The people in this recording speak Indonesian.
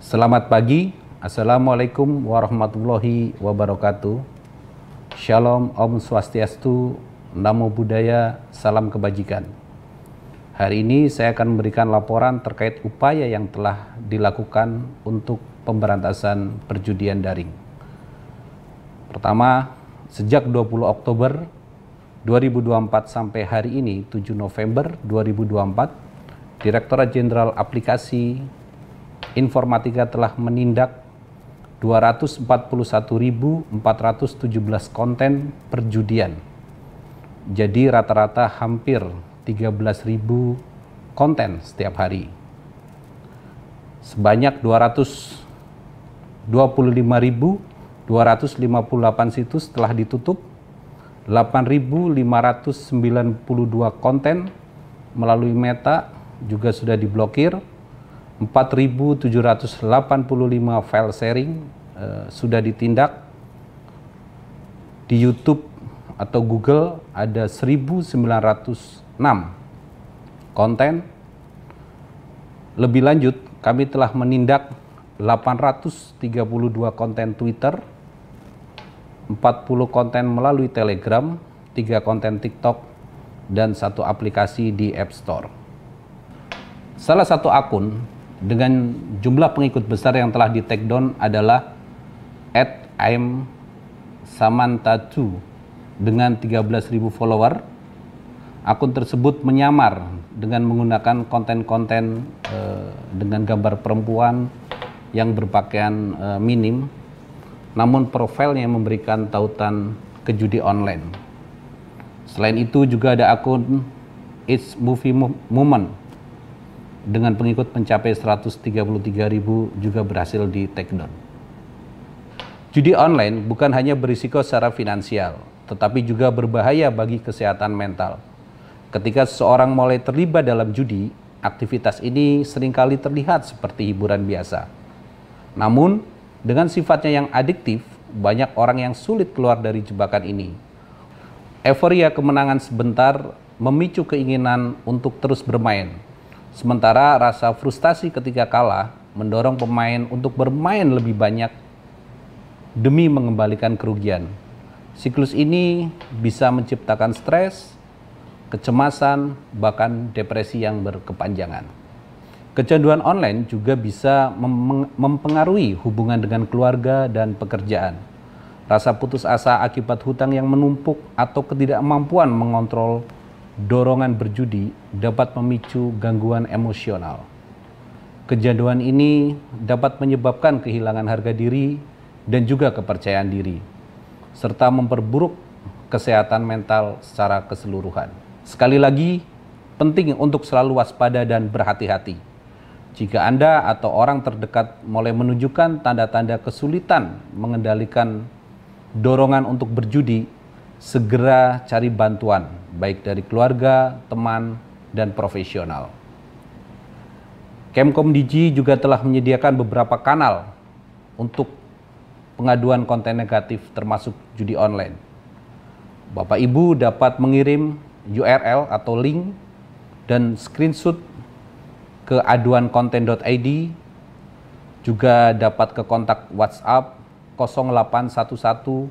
Selamat pagi, Assalamualaikum warahmatullahi wabarakatuh. Shalom, Om Swastiastu, Namo Buddhaya, Salam Kebajikan. Hari ini saya akan memberikan laporan terkait upaya yang telah dilakukan untuk pemberantasan perjudian daring. Pertama, sejak 20 Oktober 2024 sampai hari ini 7 November 2024, Direktorat Jenderal Aplikasi Informatika telah menindak 241.417 konten perjudian. Jadi rata-rata hampir 13.000 konten setiap hari. Sebanyak 225.258 situs telah ditutup, 8.592 konten melalui Meta juga sudah diblokir, 4.785 file sharing e, sudah ditindak. Di YouTube atau Google ada 1.906 konten. Lebih lanjut, kami telah menindak 832 konten Twitter, 40 konten melalui Telegram, 3 konten TikTok, dan satu aplikasi di App Store. Salah satu akun dengan jumlah pengikut besar yang telah di take down adalah at I'm 2 dengan 13.000 follower. Akun tersebut menyamar dengan menggunakan konten-konten uh, dengan gambar perempuan yang berpakaian uh, minim, namun profilnya memberikan tautan ke judi online. Selain itu juga ada akun It's Movie Moment dengan pengikut mencapai 133 ribu juga berhasil di take down. Judi online bukan hanya berisiko secara finansial, tetapi juga berbahaya bagi kesehatan mental. Ketika seseorang mulai terlibat dalam judi, aktivitas ini seringkali terlihat seperti hiburan biasa. Namun, dengan sifatnya yang adiktif, banyak orang yang sulit keluar dari jebakan ini. Euforia kemenangan sebentar memicu keinginan untuk terus bermain, Sementara rasa frustasi ketika kalah mendorong pemain untuk bermain lebih banyak demi mengembalikan kerugian. Siklus ini bisa menciptakan stres, kecemasan, bahkan depresi yang berkepanjangan. Kecanduan online juga bisa mempengaruhi hubungan dengan keluarga dan pekerjaan. Rasa putus asa akibat hutang yang menumpuk atau ketidakmampuan mengontrol dorongan berjudi dapat memicu gangguan emosional. Kejaduan ini dapat menyebabkan kehilangan harga diri dan juga kepercayaan diri, serta memperburuk kesehatan mental secara keseluruhan. Sekali lagi, penting untuk selalu waspada dan berhati-hati. Jika Anda atau orang terdekat mulai menunjukkan tanda-tanda kesulitan mengendalikan dorongan untuk berjudi, segera cari bantuan, baik dari keluarga, teman, dan profesional. Kemkom Digi juga telah menyediakan beberapa kanal untuk pengaduan konten negatif termasuk judi online. Bapak Ibu dapat mengirim URL atau link dan screenshot ke aduankonten.id juga dapat ke kontak WhatsApp 0811